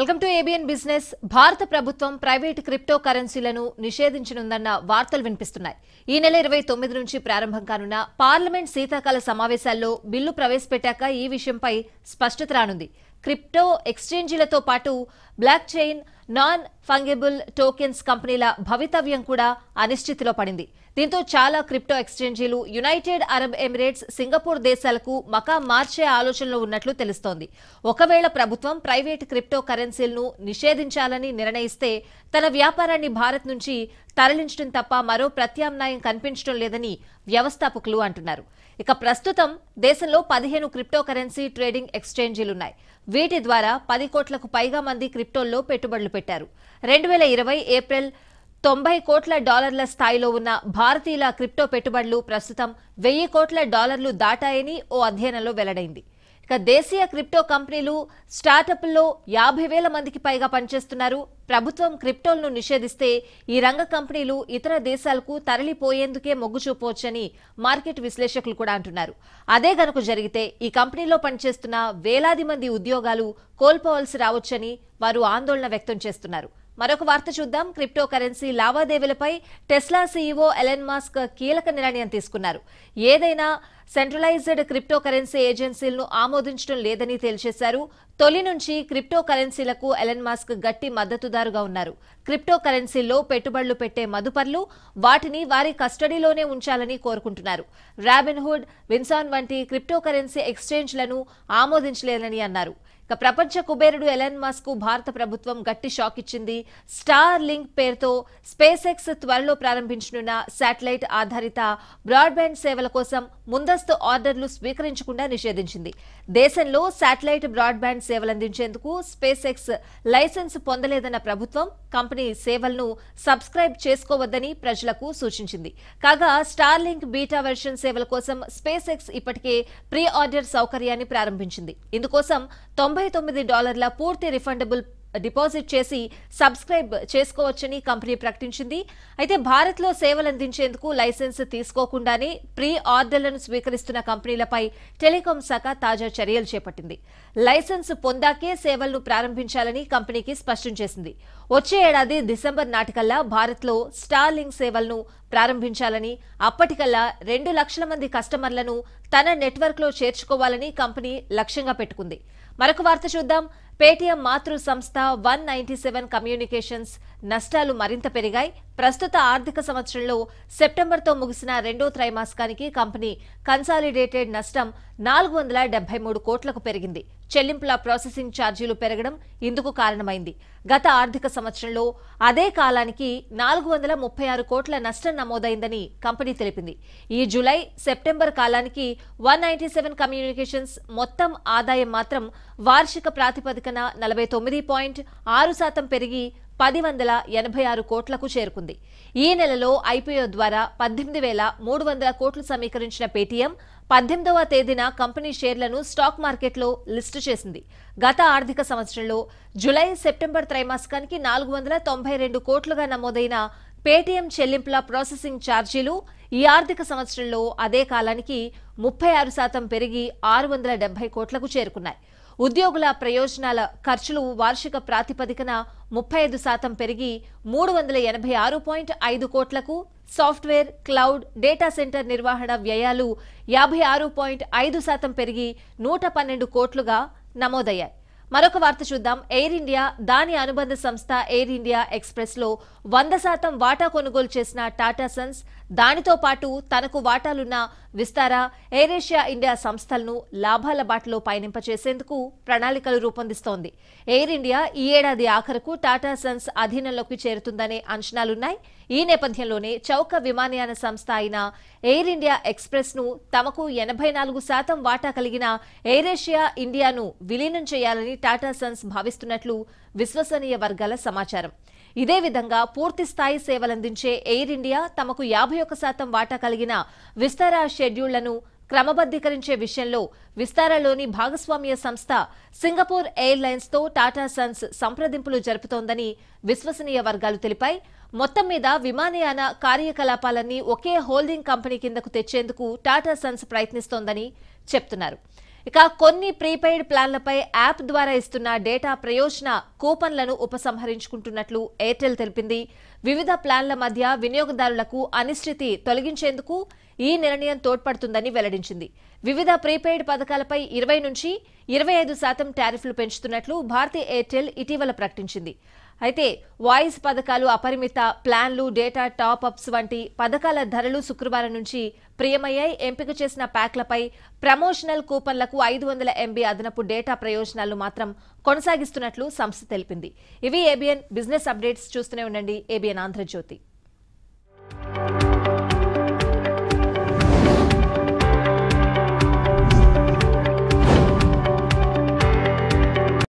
welcome to ABN business భారత ప్రభుత్వం private crypto కరెన్సీలను నిషేధించనుందన్న వార్తలు వినిపిస్తున్నాయి ఈ నెల ఇరవై తొమ్మిది నుంచి ప్రారంభం కానున్న పార్లమెంట్ శీతాకాల సమావేశాల్లో బిల్లు ప్రవేశపెట్టాక ఈ విషయంపై స్పష్టత రానుంది క్రిప్టో ఎక్స్చేంజీలతో పాటు block chain non fungible tokens కంపెనీల భవితవ్యం కూడా అనిశ్చితిలో పడింది దీంతో చాలా క్రిప్టో ఎక్స్చేంజీలు యునైటెడ్ అరబ్ ఎమిరేట్స్ సింగపూర్ దేశాలకు మకా మార్చే ఆలోచనలో ఉన్నట్లు తెలుస్తోంది ఒకవేళ ప్రభుత్వం ప్రైవేట్ క్రిప్టో కరెన్సీలను నిషేధించాలని నిర్ణయిస్తే తన వ్యాపారాన్ని భారత్ నుంచి తరలించడం తప్ప మరో ప్రత్యామ్నాయం కనిపించడం లేదని వ్యవస్థాపకులు అంటున్నారు ఇక ప్రస్తుతం దేశంలో పదిహేను క్రిప్టో కరెన్సీ ట్రేడింగ్ ఎక్స్చేంజీలున్నాయి వీటి ద్వారా పది కోట్లకు పైగా మంది క్రిప్టోల్లో పెట్టుబడులు పెట్టారు రెండు వేల ఇరవై ఏప్రిల్ తొంభై కోట్ల డాలర్ల స్థాయిలో ఉన్న భారతీయుల క్రిప్టో పెట్టుబడులు ప్రస్తుతం వెయ్యి కోట్ల డాలర్లు దాటాయని ఓ అధ్యయనంలో వెల్లడైంది ఇక దేశీయ క్రిప్టో కంపెనీలు స్టార్టప్ల్లో యాభై వేల మందికి పైగా పనిచేస్తున్నారు ప్రభుత్వం క్రిప్టోలను నిషేధిస్తే ఈ రంగ కంపెనీలు ఇతర దేశాలకు తరలిపోయేందుకే మొగ్గు చూపవచ్చని మార్కెట్ విశ్లేషకులు కూడా అంటున్నారు అదే గనుక జరిగితే ఈ కంపెనీలో పనిచేస్తున్న వేలాది మంది ఉద్యోగాలు కోల్పోవలసి రావచ్చని వారు ఆందోళన వ్యక్తం చేస్తున్నారు మరొక వార్త చూద్దాం క్రిప్టో కరెన్సీ లావాదేవీలపై టెస్లా సీఈఓ ఎలెన్ మాస్క్ కీలక నిర్ణయం తీసుకున్నారు ఏదైనా సెంట్రలైజ్డ్ క్రిప్టో కరెన్సీ ఏజెన్సీలను ఆమోదించడం లేదని తేల్చేశారు తొలి నుంచి క్రిప్టో కరెన్సీలకు ఎలన్ మాస్క్ గట్టి మద్దతుదారుగా ఉన్నారు క్రిప్టో కరెన్సీల్లో పెట్టుబడులు పెట్టే మదుపర్లు వాటిని వారి కస్టడీలోనే ఉంచాలని కోరుకుంటున్నారు రాబిన్హుడ్ విన్సాన్ వంటి క్రిప్టో కరెన్సీ ఎక్స్చేంజ్లను ఆమోదించలేదని అన్నారు ఇక ప్రపంచ కుబేరుడు ఎలన్ మాస్క్ భారత ప్రభుత్వం గట్టి షాక్ ఇచ్చింది స్టార్ లింక్ పేరుతో స్పేస్ ఎక్స్ త్వరలో ప్రారంభించనున్న శాటిలైట్ ఆధారిత బ్రాడ్బ్యాండ్ సేవల కోసం ముందస్తు ముందస్తు ఆర్డర్లు స్వీకరించకుండా నిషేధించింది దేశంలో శాటిలైట్ బ్రాడ్బ్యాండ్ సేవలందించేందుకు స్పేస్ ఎక్స్ లైసెన్స్ పొందలేదన్న ప్రభుత్వం కంపెనీ సేవలను సబ్స్క్రైబ్ చేసుకోవద్దని ప్రజలకు సూచించింది కాగా స్టార్లింక్ బీటా వెర్షన్ సేవల కోసం స్పేస్ ఎక్స్ ఇప్పటికే ప్రీ ఆర్డర్ సౌకర్యాన్ని ప్రారంభించింది ఇందుకోసం తొంభై తొమ్మిది డాలర్ల పూర్తి రిఫండబుల్ డిపాజిట్ చేసి సబ్స్క్రైబ్ చేసుకోవచ్చని కంపెనీ ప్రకటించింది అయితే భారత్లో సేవలందించేందుకు లైసెన్స్ తీసుకోకుండానే ప్రీ ఆర్డర్లను స్వీకరిస్తున్న కంపెనీలపై టెలికాం శాఖ తాజా చర్యలు చేపట్టింది లైసెన్స్ పొందాకే సేవలను ప్రారంభించాలని కంపెనీకి స్పష్టం చేసింది వచ్చే ఏడాది డిసెంబర్ నాటికల్లా భారత్లో స్టార్లింగ్ సేవలను ప్రారంభించాలని అప్పటికల్లా రెండు లక్షల మంది కస్టమర్లను తన నెట్వర్క్లో చేర్చుకోవాలని కంపెనీ లక్ష్యంగా పెట్టుకుంది మరొక వార్త చూద్దాం పేటీఎం మాతృ సంస్థ వన్ నైన్టీ సెవెన్ కమ్యూనికేషన్స్ నష్టాలు మరింత పెరిగాయి ప్రస్తుత ఆర్థిక సంవత్సరంలో సెప్టెంబర్తో ముగిసిన రెండో త్రైమాసికానికి కంపెనీ కన్సాలిడేటెడ్ నష్టం నాలుగు వందల డెబ్బై మూడు కోట్లకు పెరిగింది చెల్లింపుల ప్రాసెసింగ్ ఛార్జీలు పెరగడం ఇందుకు కారణమైంది గత ఆర్థిక సంవత్సరంలో అదే కాలానికి నాలుగు వందల ముప్పై ఆరు కోట్ల నష్టం నమోదైందని కంపెనీ తెలిపింది ఈ జులై సెప్టెంబర్ కాలానికి వన్ నైన్టీ సెవెన్ కమ్యూనికేషన్స్ మొత్తం ఆదాయం మాత్రం వార్షిక ప్రాతిపదికన నలభై తొమ్మిది పాయింట్ ఆరు శాతం పెరిగి పది వందల ఎనభై ఆరు కోట్లకు చేరుకుంది ఈ నెలలో ఐపీఓ ద్వారా పద్దెనిమిది వేల మూడు వందల కోట్లు సమీకరించిన పేటీఎం పద్దెనిమిదవ తేదీన కంపెనీ షేర్లను స్టాక్ మార్కెట్లో లిస్టు చేసింది గత ఆర్థిక సంవత్సరంలో జులై సెప్టెంబర్ త్రైమాసికానికి నాలుగు వందల తొంభై రెండు కోట్లుగా నమోదైన పేటీఎం చెల్లింపుల ప్రాసెసింగ్ ఛార్జీలు ఈ ఆర్థిక సంవత్సరంలో అదే కాలానికి ముప్పై ఆరు శాతం పెరిగి ఆరు వందల డెబ్బై కోట్లకు చేరుకున్నాయి ఉద్యోగుల ప్రయోజనాల ఖర్చులు వార్షిక ప్రాతిపదికన ముప్పై ఐదు శాతం పెరిగి మూడు వందల ఎనభై ఆరు పాయింట్ ఐదు కోట్లకు సాఫ్ట్వేర్ క్లౌడ్ డేటా సెంటర్ నిర్వహణ వ్యయాలు యాభై ఆరు పాయింట్ ఐదు శాతం పెరిగి నూట పన్నెండు కోట్లుగా నమోదయ్యాయి మరొక వార్త చూద్దాం ఎయిర్ ఇండియా దాని అనుబంధ సంస్థ ఎయిర్ ఇండియా ఎక్స్ప్రెస్లో వంద శాతం వాటా కొనుగోలు చేసిన టాటా సన్స్ దానితో పాటు తనకు వాటాలున్న విస్తార ఏషియా ఇండియా సంస్థలను లాభాల బాటలో పయనింపచేసేందుకు ప్రణాళికలు రూపొందిస్తోంది ఎయిర్ ఇండియా ఈ ఏడాది ఆఖరకు టాటా సన్స్ అధీనంలోకి చేరుతుందనే అంచనాలున్నాయి ఈ నేపథ్యంలోనే చౌక విమానయాన సంస్థ అయిన ఎయిర్ ఇండియా ఎక్స్ప్రెస్ ను తమకు ఎనభై నాలుగు శాతం వాటా కలిగిన ఏషియా ఇండియాను విలీనం చేయాలని టాటా సన్స్ భావిస్తున్నట్లు విశ్వసనీయ వర్గాల సమాచారం ఇదే విధంగా పూర్తి స్థాయి సేవలందించే ఎయిర్ ఇండియా తమకు యాభై ఒక్క శాతం వాటా కలిగిన విస్తారా షెడ్యూళ్లను క్రమబద్దీకరించే విషయంలో విస్తారాలోని భాగస్వామ్య సంస్థ సింగపూర్ ఎయిర్లైన్స్తో టాటా సన్స్ సంప్రదింపులు జరుపుతోందని విశ్వసనీయ వర్గాలు తెలిపాయి మొత్తం మీద విమానయాన కార్యకలాపాలన్నీ ఒకే హోల్డింగ్ కంపెనీ కిందకు తెచ్చేందుకు టాటా సన్స్ ప్రయత్నిస్తోందని చెప్తున్నారు ఇక కొన్ని ప్రీపెయిడ్ ప్లాన్లపై యాప్ ద్వారా ఇస్తున్న డేటా ప్రయోజన కూపన్లను ఉపసంహరించుకుంటున్నట్లు ఎయిర్టెల్ తెలిపింది వివిధ ప్లాన్ల మధ్య వినియోగదారులకు అనిశ్చితి తొలగించేందుకు ఈ నిర్ణయం తోడ్పడుతుందని వెల్లడించింది వివిధ ప్రీపెయిడ్ పథకాలపై ఇరవై నుంచి ఇరవై ఐదు శాతం టారిఫ్లు పెంచుతున్నట్లు భారతీయ ఎయిర్టెల్ ఇటీవల ప్రకటించింది అయితే వాయిస్ పథకాలు అపరిమిత ప్లాన్లు డేటా టాప్ అప్స్ వంటి పథకాల ధరలు శుక్రవారం నుంచి ప్రియమయ్యాయి ఎంపిక చేసిన ప్యాక్లపై ప్రమోషనల్ కూపన్లకు ఐదు వందల ఎంబీ అదనపు డేటా ప్రయోజనాలు మాత్రం కొనసాగిస్తున్నట్లు సంస్థ తెలిపింది ఇవి ఏబిఎన్ బిజినెస్ అప్డేట్స్ చూస్తూనే ఉండండి ఏబిఎన్ ఆంధ్రజ్యోతి